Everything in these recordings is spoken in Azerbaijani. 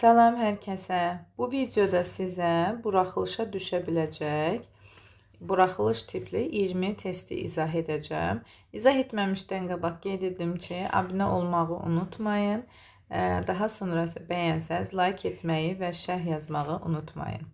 Salam hər kəsə. Bu videoda sizə buraxılışa düşə biləcək buraxılış tipli 20 testi izah edəcəm. İzah etməmişdən qabaq qeyd etdim ki, abunə olmağı unutmayın. Daha sonra isə bəyənsəz like etməyi və şərh yazmağı unutmayın.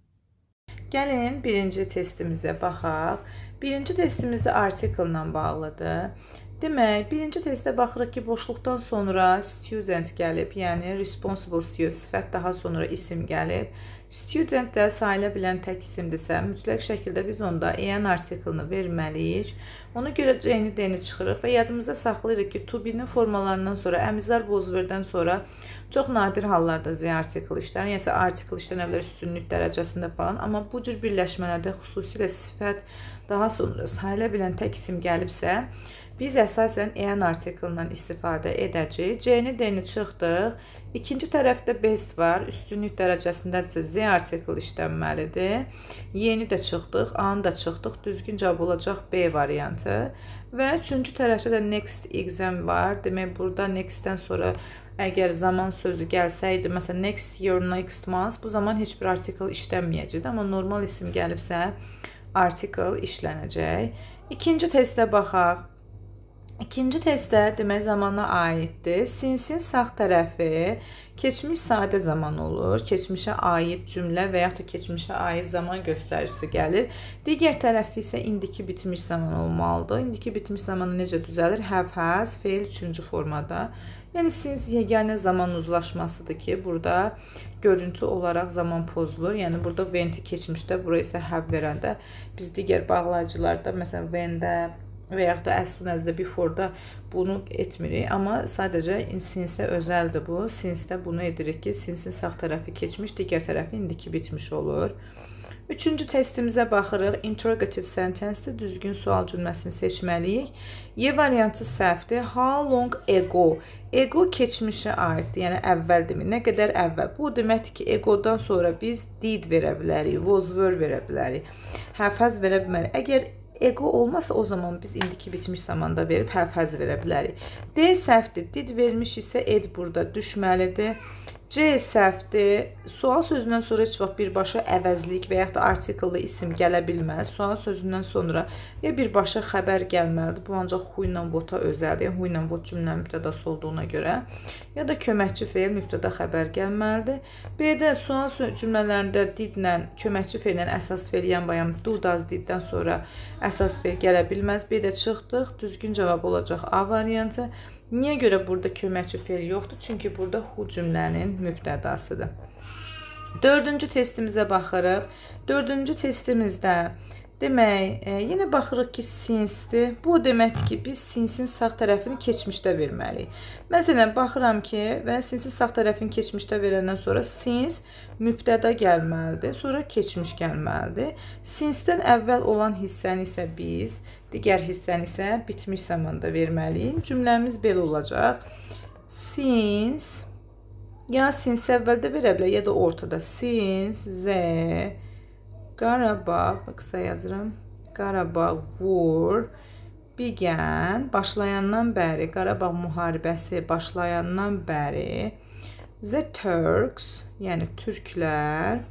Gəlin birinci testimizə baxaq. Birinci testimizdə artikulla bağlıdır. Demək, birinci testdə baxırıq ki, boşluqdan sonra student gəlib, yəni responsible student sifət daha sonra isim gəlib. Student də sayıla bilən tək isimdirsə, mütləq şəkildə biz onda EN artiklını verməliyik. Ona görə C-ni, D-ni çıxırıq və yadımızda saxlayırıq ki, to be-nin formalarından sonra, əmizlər vozverdən sonra çox nadir hallarda Z artikl işlənir, yəni artikl işlənə bilər üstünlük dərəcəsində falan, amma bu cür birləşmələrdə xüsusilə sifət daha sonra sayıla bilən tək isim gəlibsə, Biz əsasən EN artiklından istifadə edəcəyik. C-ni, D-ni çıxdıq. İkinci tərəfdə best var. Üstünlük dərəcəsindədirsə Z artikl işlənməlidir. Y-ni də çıxdıq, A-nı da çıxdıq. Düzgün cavab olacaq B variantı. Və üçüncü tərəfdə də next exam var. Demək, burada next-dən sonra əgər zaman sözü gəlsəydi, məsələn next year, next month, bu zaman heç bir artikl işlənməyəcəkdi, amma normal isim gəlibsə artikl işlənəcək. İkinci testə baxaq. İkinci testdə demək zamana aiddir. Sinsin sağ tərəfi keçmiş saatə zaman olur. Keçmişə aid cümlə və yaxud da keçmişə aid zaman göstəricisi gəlir. Digər tərəfi isə indiki bitmiş zaman olmalıdır. İndiki bitmiş zamanı necə düzəlir? Have has feil üçüncü formada. Yəni sins yeganə zaman uzlaşmasıdır ki, burada görüntü olaraq zaman pozulur. Yəni burada went keçmişdə, bura isə have verəndə biz digər bağlayıcılarda, məsələn when-də və yaxud da as soon as the before-da bunu etmirik, amma sadəcə sinsə özəldir bu. Sinsdə bunu edirik ki, sinsin sağ tərəfi keçmiş, digər tərəfi indiki bitmiş olur. Üçüncü testimizə baxırıq. Interrogative sentence-də düzgün sual cümləsini seçməliyik. Y variantı səhvdir. How long ago? Ego keçmişə aiddir. Yəni əvvəl demir. Nə qədər əvvəl? Bu deməkdir ki, egodan sonra biz did verə bilərik, was were verə bilərik. Have has verə bilmərik. Əgər Ego olmasa o zaman biz indiki bitmiş zamanda verib hərf həz verə bilərik. D səhvdir. Did vermiş isə ed burada düşməlidir. C səhvdir. Sual sözündən sonra heç vaxt birbaşa əvəzlik və yaxud da artikellı isim gələ bilməz. Sual sözündən sonra ya birbaşa xəbər gəlməlidir. Bu ancaq who ilə what-a özəldir. Yəni who ilə what cümlənin mübtədası olduğuna görə. Ya da köməkçi feil mübtəda xəbər gəlməlidir. B-də sual cümlələrində didlə köməkçi feilin əsas feil yan yəni bayan do does diddən sonra əsas feil gələ bilməz. B-də çıxdıq. Düzgün cavab olacaq A variantı. Niyə görə burada köməkçi fe'l yoxdur? Çünki burada hu cümlənin mübtədasıdır. 4-cü testimizə baxırıq. 4-cü testimizdə demək, e, yenə baxırıq ki, sinsdir. Bu deməkdir ki, biz sinsin sağ tərəfini keçmişdə verməliyik. Məsələn, baxıram ki, və sinsin sağ tərəfini keçmişdə verəndən sonra sins mübtəda gəlməlidir, sonra keçmiş gəlməlidir. Sinsdən əvvəl olan hissəni isə biz digər hissəni isə bitmiş zamanda verməliyik. Cümləmiz belə olacaq. Since ya since əvvəldə verə bilər, ya da ortada. Since the Qarabağ, qısa yazıram. Qarabağ war began, başlayandan bəri, Qarabağ müharibəsi başlayandan bəri the Turks, yəni türklər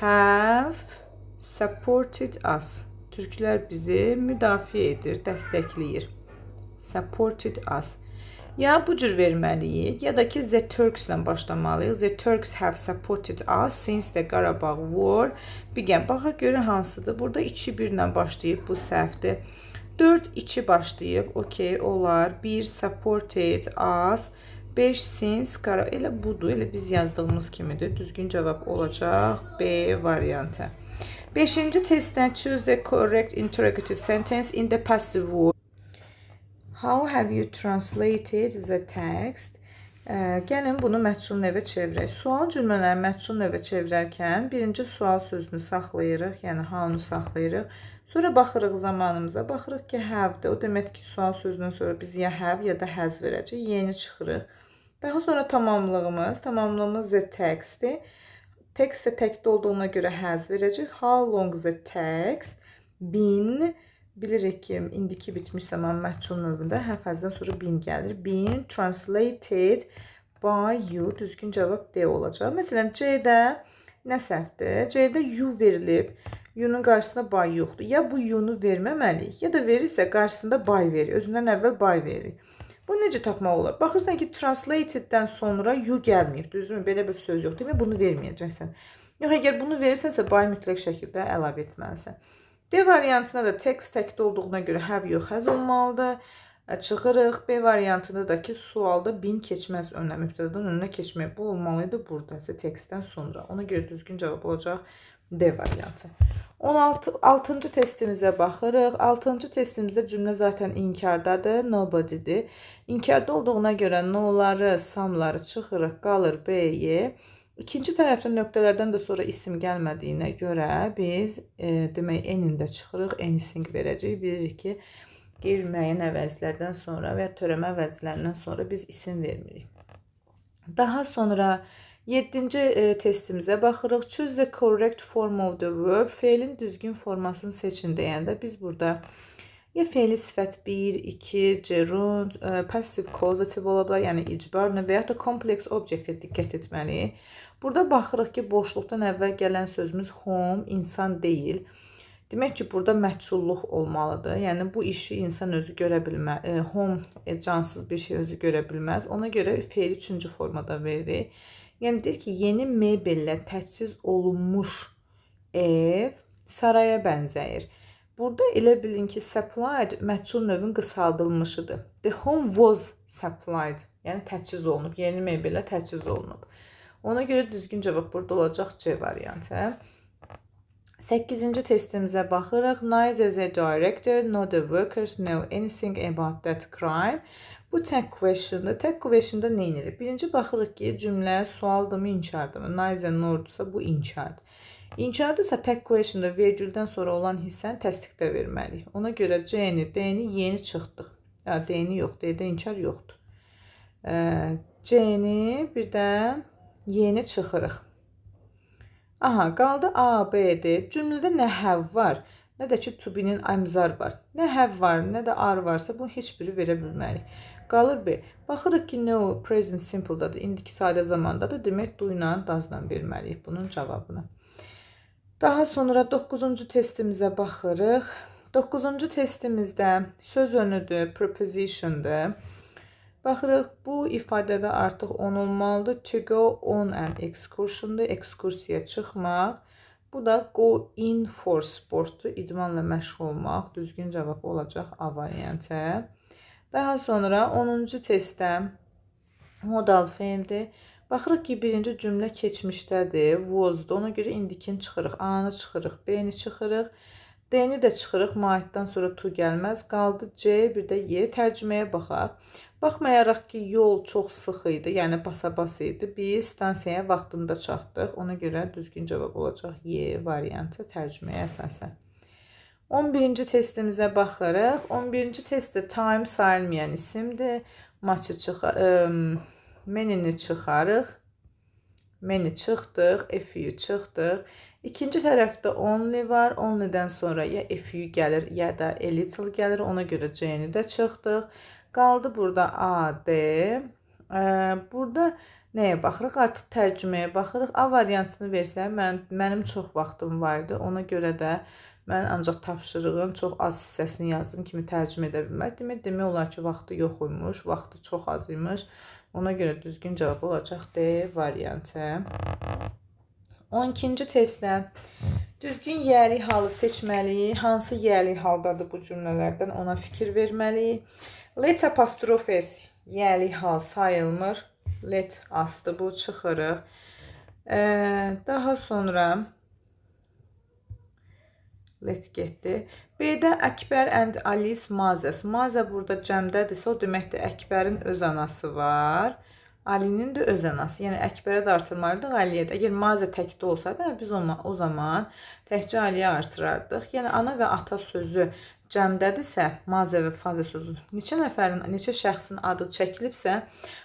have supported us türklər bizi müdafiə edir, dəstəkləyir. Supported us. Ya bu cür verməliyik, ya da ki the Turks ilə başlamalıyıq. The Turks have supported us since the Qarabağ war. Begin. Baxa görə hansıdır? Burada 2-1 ilə başlayıb bu səhvdir. 4-2 başlayıb. Okay, olar. 1 supported us. 5 since qara elə budur. Elə biz yazdığımız kimidir. Düzgün cavab olacaq B variantı. Beşinci testdən choose the correct interrogative sentence in the passive voice. How have you translated the text? Ə, gəlin bunu mətru növə çevirək. Sual cümlələri mətru növə çevirərkən birinci sual sözünü saxlayırıq, yəni how-nu saxlayırıq. Sonra baxırıq zamanımıza, baxırıq ki, have-də. O demək ki, sual sözünün sonra biz ya have ya da has verəcəyik, yeni çıxırıq. Daha sonra tamamlığımız, tamamlığımız the text-dir. Text də təkdə olduğuna görə həz verəcək. How long the text been bilirik ki, indiki bitmiş zaman məhcul növündə həfəzdən sonra been gəlir. Been translated by you düzgün cavab D olacaq. Məsələn, C-də nə səhvdir? C-də you verilib. You-nun qarşısında by yoxdur. Ya bu you-nu verməməliyik, ya da verirsə qarşısında by verir. Özündən əvvəl by verir. Bunu necə tapmaq olar? Baxırsan ki, translated-dən sonra you gəlməyib, düzdürmü? Belə bir söz yoxdur. Demək, bunu verməyəcəksən. Yox, əgər bunu verirsənsə, by mütləq şəkildə əlavə etməlisən. D variantına da text təkdə olduğuna görə have yox həz olmalıdır. E, Çıxırıq. B variantında da ki, sualda bin keçməz önlə, mübtədadan önünə keçmək. Bu olmalı idi burada, tekstdən sonra. Ona görə düzgün cavab olacaq D variantı. 16-cı testimizə baxırıq. 6-cı testimizdə cümlə zaten inkardadır, nobody-dir. İnkarda olduğuna görə noları, samları çıxırıq, qalır B-yi. İkinci tərəfdən nöqtələrdən də sonra isim gəlmədiyinə görə biz e, demək n-ində çıxırıq, n-ising verəcəyik. Bilirik ki, qeyri-müəyyən əvəzlərdən sonra və ya törəmə əvəzlərindən sonra biz isim vermirik. Daha sonra Yeddinci e, testimizə baxırıq. Choose the correct form of the verb. Feilin düzgün formasını seçin deyəndə biz burada ya feili sifət 1, 2, gerund, e, passive causative ola bilər, yəni icbarını və ya da kompleks objektə diqqət etməliyik. Burada baxırıq ki, boşluqdan əvvəl gələn sözümüz home, insan deyil. Demək ki, burada məchulluq olmalıdır. Yəni bu işi insan özü görə bilməz. E, home e, cansız bir şey özü görə bilməz. Ona görə feil üçüncü formada veririk. Yəni deyir ki, yeni mebellə təchiz olunmuş ev saraya bənzəyir. Burada elə bilin ki, supplied məhsul növün qısaldılmışıdır. The home was supplied, yəni təchiz olunub, yeni mebellə təchiz olunub. Ona görə düzgün cavab burada olacaq C variantı. 8-ci testimizə baxırıq. Nice as a director, know the workers know anything about that crime. Bu tag question'da, tag question'da nə edirik? Birinci baxırıq ki, cümlə sualdımı, inşardımı? Nice and nordsa bu inşard. İnşardırsa tag question'da vergüldən sonra olan hissəni təsdiqdə verməliyik. Ona görə C-ni, D-ni yeni çıxdıq. Ya D-ni yox, D-də inşar yoxdur. C-ni bir də yeni çıxırıq. Aha, qaldı A, B-dir. Cümlədə nə həv var? Nə də ki, to be-nin əmzar var. Nə həv var, nə də ar varsa, bunu heç biri verə bilmərik qalır B. Baxırıq ki, no present simple-dadır. İndiki sadə zamandadır. Demək, do ilə dazla verməliyik bunun cavabını. Daha sonra 9-cu testimizə baxırıq. 9-cu testimizdə söz önüdür, preposition-dır. Baxırıq, bu ifadədə artıq on olmalıdır. To go on an excursion-dır. Ekskursiya çıxmaq. Bu da go in for sportdur. İdmanla məşğul olmaq. Düzgün cavab olacaq A variantə. Daha sonra 10-cu testdə modal fe'ldir. Baxırıq ki, birinci cümlə keçmişdədir, was-dur. Ona görə indikin çıxırıq. A-nı çıxırıq, B-ni çıxırıq. D-ni də çıxırıq. Might-dan sonra to gəlməz. Qaldı C, bir də Y. Tərcüməyə baxaq. Baxmayaraq ki, yol çox sıx idi, yəni basa-bas idi. Biz stansiyaya vaxtında çatdıq. Ona görə düzgün cavab olacaq Y variantı tərcüməyə əsasən. 11-ci testimizə baxırıq. 11-ci testdə time sayılmayan isimdir. Maçı çıxar, ə, menini çıxarıq. Meni çıxdıq, if-you çıxdıq. İkinci tərəfdə only var. Only-dən sonra ya if-you gəlir, ya da a little gəlir. Ona görə Jane-i də çıxdıq. Qaldı burada AD. Burada nəyə baxırıq? Artıq tərcüməyə baxırıq. A variantını versə, mən, mənim çox vaxtım vardı. Ona görə də Mən ancaq tapşırığın çox az hissəsini yazdım kimi tərcümə edə bilmədim. Demək olar ki, vaxtı yox imiş, vaxtı çox az imiş. Ona görə düzgün cavab olacaq D variantı. 12-ci testdən düzgün yəli halı seçməliyik. Hansı yəli haldadır bu cümlələrdən ona fikir verməliyik. Let apostrofes yəli hal sayılmır. Let astı bu çıxırıq. Ee, daha sonra let getdi. B-də Əkbər and Alice Mazes. Maza burada cəmdədirsə, o deməkdir Əkbərin öz anası var. Alinin də öz anası. Yəni Əkbərə də artırmalıydıq, Aliyə də. Əgər Maza təkdə olsaydı, biz ona, o zaman təkcə Aliyə artırardıq. Yəni ana və ata sözü cəmdədirsə, mazə və fazə sözü neçə nəfərin, neçə şəxsin adı çəkilibsə,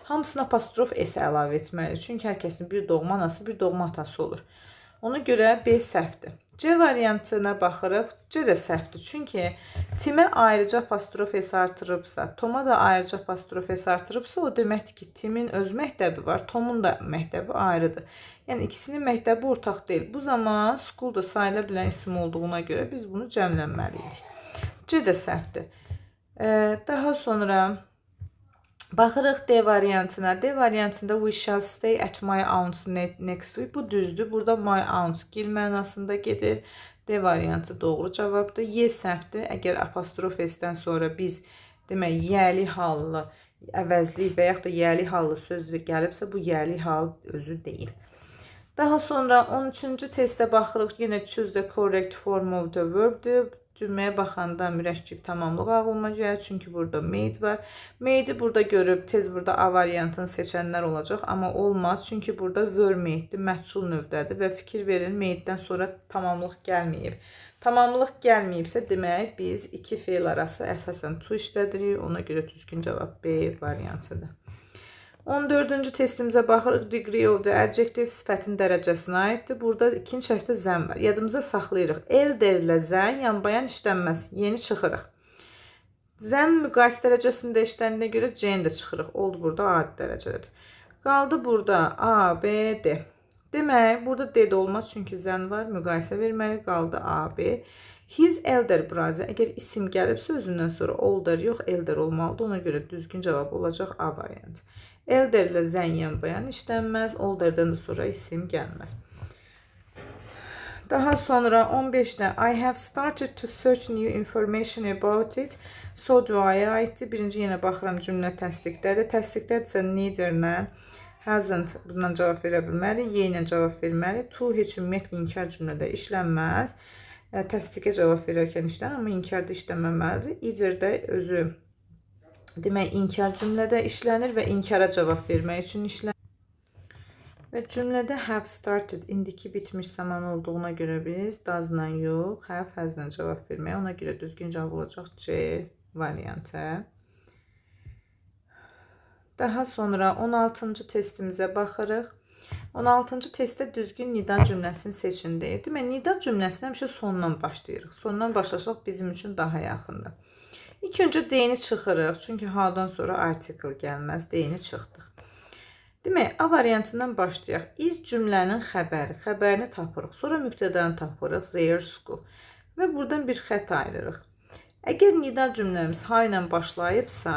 hamısına apostrof s əlavə etməlidir. Çünki hər kəsin bir doğma anası, bir doğma atası olur. Ona görə B səhvdir. C variantına baxırıq. C də səhvdir. Çünki timə ayrıca apostrof s artırıbsa, toma da ayrıca apostrof s artırıbsa, o deməkdir ki, timin öz məktəbi var, tomun da məktəbi ayrıdır. Yəni ikisinin məktəbi ortaq deyil. Bu zaman school da sayıla bilən isim olduğuna görə biz bunu cəmlənməliyik. C də səhvdir. Daha sonra Baxırıq D variantına. D variantında we shall stay at my aunt's next week. Bu düzdür. Burada my aunt gil mənasında gedir. D variantı doğru cavabdır. Y səhvdir. Əgər apostrof S-dən sonra biz demək yəli hallı əvəzlik və yaxud da yəli hallı söz gəlibsə bu yəli hal özü deyil. Daha sonra 13-cü testə baxırıq. Yenə choose the correct form of the verbdir. Cüməyə baxanda mürəkkib tamamlıq ağlıma gəlir, çünki burada made var. Made-i burada görüb tez burada A variantını seçənlər olacaq, amma olmaz, çünki burada were made-dir, məhsul növdədir və fikir verin, made-dən sonra tamamlıq gəlməyib. Tamamlıq gəlməyibsə, demək biz iki feil arası əsasən to işlədirik, ona görə düzgün cavab B variantıdır. 14-cü testimizə baxırıq. Degree of the adjective sifətin dərəcəsinə aiddir. Burada ikinci şərtdə zən var. Yadımıza saxlayırıq. Elder ilə zən yanbayan işlənməz. Yeni çıxırıq. Zən müqayisə dərəcəsində işləndiyinə görə C-ndə çıxırıq. Oldu burada adi dərəcədir. Qaldı burada A, B, D. Demək, burada did olmaz çünki zən var, müqayisə vermək qaldı AB. His elder brazı, əgər isim gəlib sözündən sonra older yox, elder olmalıdır. Ona görə düzgün cavab olacaq A variant. Elder ilə zən yan bayan işlənməz, olderdən də sonra isim gəlməz. Daha sonra 15-də I have started to search new information about it. So do I-a aiddir. Birinci yenə baxıram cümlə təsdiqdədir. Təsdiqdədirsə neither-nə hasn't bundan cavab verə bilməli, ye ilə cavab verməli. To heç ümumiyyətlə inkar cümlədə işlənməz. E, təsdiqə cavab verərkən işlənir, amma inkarda işlənməməlidir. Either də özü demək inkar cümlədə işlənir və inkara cavab vermək üçün işlənir. Və cümlədə have started indiki bitmiş zaman olduğuna görə biz does-la yox, have has-la cavab verməyə, ona görə düzgün cavab olacaq C variantı. Daha sonra 16-cı testimizə baxırıq. 16-cı testdə düzgün nida cümləsini seçin deyir. Demə nida cümləsini həmişə sondan başlayırıq. Sondan başlasaq bizim üçün daha yaxındır. İkinci D-ni çıxırıq. Çünki H-dan sonra artikel gəlməz. D-ni çıxdıq. Demək, A variantından başlayaq. Is cümlənin xəbəri, xəbərini tapırıq. Sonra mübtədəni tapırıq. Their school. Və buradan bir xətt ayırırıq. Əgər nida cümləmiz H ilə başlayıbsa,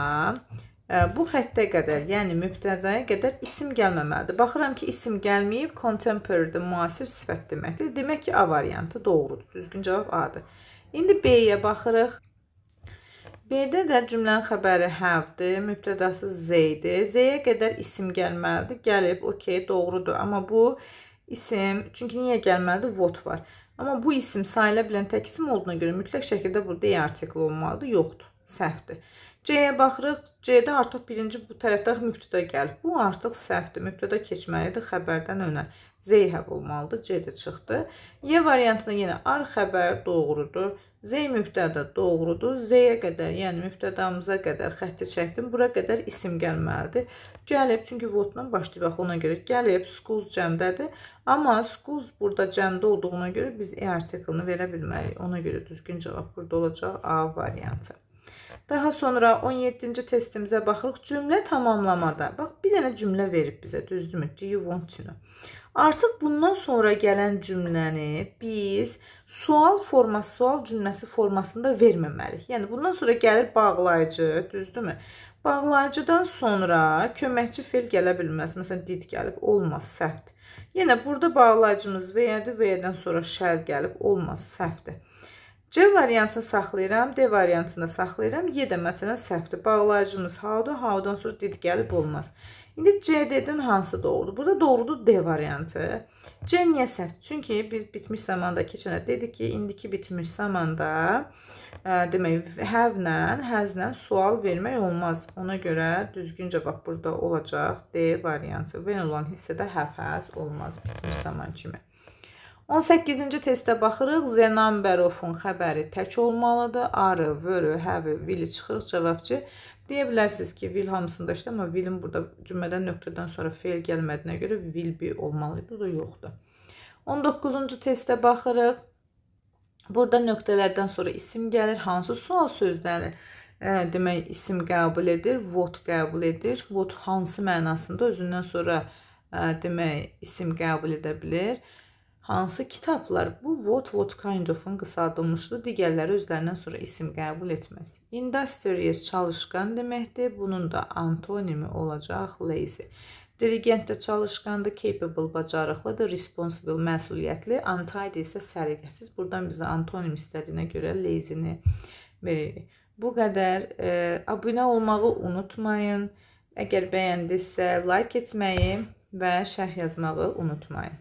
bu xəttə qədər, yəni mübtədəyə qədər isim gəlməməlidir. Baxıram ki, isim gəlməyib, contemporary-də müasir sifət deməkdir. Demək ki, A variantı doğrudur. Düzgün cavab A-dır. İndi B-yə baxırıq. B-də də cümlənin xəbəri have-dir, mübtədası Z-dir. Z-yə qədər isim gəlməlidir. Gəlib, okey, doğrudur. Amma bu isim, çünki niyə gəlməlidir? What var. Amma bu isim sayıla bilən tək isim olduğuna görə mütləq şəkildə burada E artikli olmalıdır, yoxdur, səhvdir. C-yə baxırıq. C-də artıq birinci bu tərəfdə mübtədə gəlib. Bu artıq səhvdir. Mübtədə keçməlidir xəbərdən önə. Z həb olmalıdır. C də çıxdı. Y variantında yenə ar xəbər doğrudur. Z mübtədə doğrudur. Z-yə qədər, yəni mübtədamıza qədər xətti çəkdim. Bura qədər isim gəlməlidir. Gəlib, çünki votla başlayıb axı ona görə gəlib, schools cəmdədir. Amma schools burada cəmdə olduğuna görə biz e artiklını verə bilməliyik. Ona görə düzgün cavab burada olacaq A variantı. Daha sonra 17-ci testimizə baxırıq. Cümlə tamamlamada. Bax, bir dənə cümlə verib bizə, düzdürmü? Do you want to know? Artıq bundan sonra gələn cümləni biz sual forması, sual cümləsi formasında verməməliyik. Yəni, bundan sonra gəlir bağlayıcı, düzdürmü? Bağlayıcıdan sonra köməkçi fil gələ bilməz. Məsələn, did gəlib, olmaz, səhvdir. Yenə burada bağlayıcımız və yədir, və yədən sonra şər gəlib, olmaz, səhvdir. C variantını saxlayıram, D variantını saxlayıram. Y də məsələn səhvdir. Bağlayıcımız how-dur, how-dan sonra did gəlib olmaz. İndi CD-dən hansı doğrudur? Burada doğrudur D variantı. C niyə səhvdir? Çünki biz bitmiş zamanda keçənə dedik ki, indiki bitmiş zamanda ə, demək have-lə, has-lə sual vermək olmaz. Ona görə düzgün cavab burada olacaq D variantı. Vən olan hissədə have, has olmaz bitmiş zaman kimi. 18-ci testə baxırıq. Zenamberovun xəbəri tək olmalıdır. Arı, vörü, həvi, vili çıxırıq cavabçı. Deyə bilərsiniz ki, vil hamısında işləmə, amma vilin burada cümlədən nöqtədən sonra feil gəlmədiyinə görə will be olmalıydı, o da yoxdur. 19-cu testə baxırıq. Burada nöqtələrdən sonra isim gəlir. Hansı sual sözləri ə, e, demək isim qəbul edir, what qəbul edir. What hansı mənasında özündən sonra ə, e, demək isim qəbul edə bilər hansı kitablar bu what what kind of-un qısaldılmışdır. Digərləri özlərindən sonra isim qəbul etməz. Industrious çalışqan deməkdir. Bunun da antonimi olacaq lazy. Diligent də çalışqandır, capable bacarıqlıdır, responsible məsuliyyətli, untidy isə səliqəsiz. Burdan bizə antonim istədiyinə görə lazy-ni veririk. Bu qədər. E, abunə olmağı unutmayın. Əgər bəyəndisə like etməyi və şərh yazmağı unutmayın.